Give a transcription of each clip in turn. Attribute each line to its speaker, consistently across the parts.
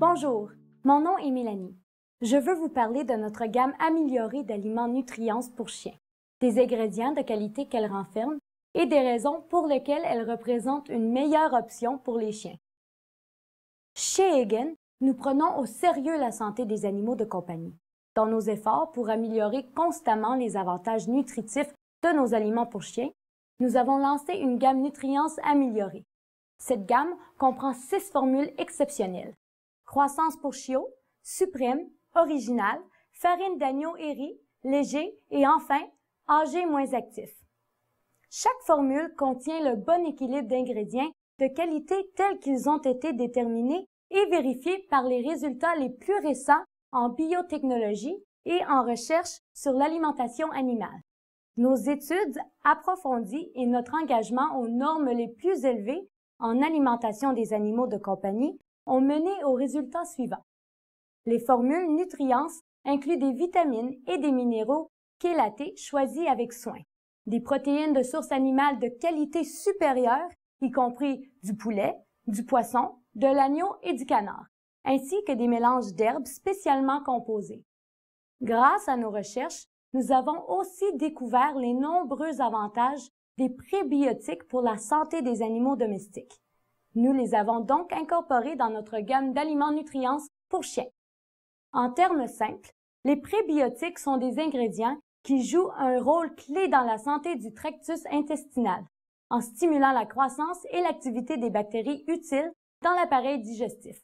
Speaker 1: Bonjour, mon nom est Mélanie. Je veux vous parler de notre gamme améliorée d'aliments nutrients pour chiens, des ingrédients de qualité qu'elle renferme et des raisons pour lesquelles elle représente une meilleure option pour les chiens. Chez EGEN, nous prenons au sérieux la santé des animaux de compagnie, dans nos efforts pour améliorer constamment les avantages nutritifs de nos aliments pour chiens, nous avons lancé une gamme nutrients améliorée. Cette gamme comprend six formules exceptionnelles, croissance pour chiots, suprême, original, farine d'agneau et léger et enfin, âgé moins actif. Chaque formule contient le bon équilibre d'ingrédients de qualité tels qu'ils ont été déterminés et vérifiés par les résultats les plus récents en biotechnologie et en recherche sur l'alimentation animale. Nos études approfondies et notre engagement aux normes les plus élevées en alimentation des animaux de compagnie ont mené au résultats suivants. Les formules Nutrients » incluent des vitamines et des minéraux chélatés choisis avec soin, des protéines de source animale de qualité supérieure, y compris du poulet, du poisson, de l'agneau et du canard, ainsi que des mélanges d'herbes spécialement composés. Grâce à nos recherches, nous avons aussi découvert les nombreux avantages des prébiotiques pour la santé des animaux domestiques. Nous les avons donc incorporés dans notre gamme d'aliments nutrients pour chiens. En termes simples, les prébiotiques sont des ingrédients qui jouent un rôle clé dans la santé du tractus intestinal, en stimulant la croissance et l'activité des bactéries utiles dans l'appareil digestif.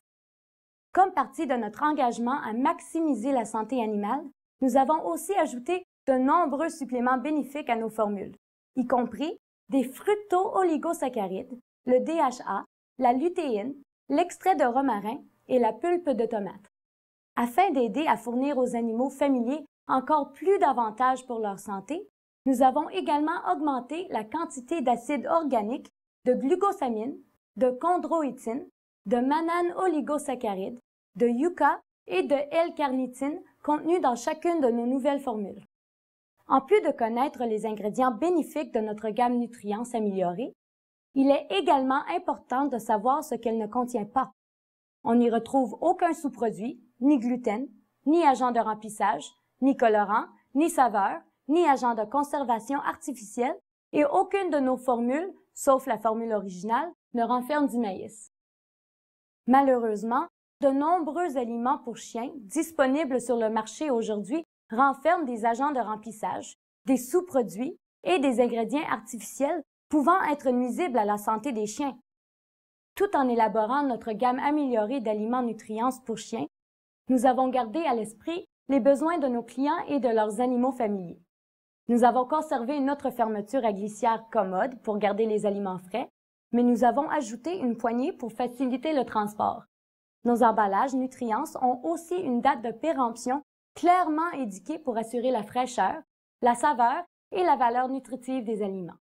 Speaker 1: Comme partie de notre engagement à maximiser la santé animale, nous avons aussi ajouté de nombreux suppléments bénéfiques à nos formules, y compris des fructo-oligosaccharides, le DHA, la lutéine, l'extrait de romarin et la pulpe de tomate, afin d'aider à fournir aux animaux familiers encore plus d'avantages pour leur santé, nous avons également augmenté la quantité d'acides organiques de glucosamine, de chondroïtine, de manane oligosaccharide, de yucca et de L-carnitine contenus dans chacune de nos nouvelles formules. En plus de connaître les ingrédients bénéfiques de notre gamme Nutrients améliorée, il est également important de savoir ce qu'elle ne contient pas. On n'y retrouve aucun sous-produit, ni gluten, ni agent de remplissage, ni colorant, ni saveur, ni agent de conservation artificielle, et aucune de nos formules, sauf la formule originale, ne renferme du maïs. Malheureusement, de nombreux aliments pour chiens disponibles sur le marché aujourd'hui renferment des agents de remplissage, des sous-produits et des ingrédients artificiels pouvant être nuisibles à la santé des chiens. Tout en élaborant notre gamme améliorée d'aliments nutrients pour chiens, nous avons gardé à l'esprit les besoins de nos clients et de leurs animaux familiers. Nous avons conservé notre fermeture à glissière commode pour garder les aliments frais, mais nous avons ajouté une poignée pour faciliter le transport. Nos emballages nutrients ont aussi une date de péremption clairement édiquée pour assurer la fraîcheur, la saveur et la valeur nutritive des aliments.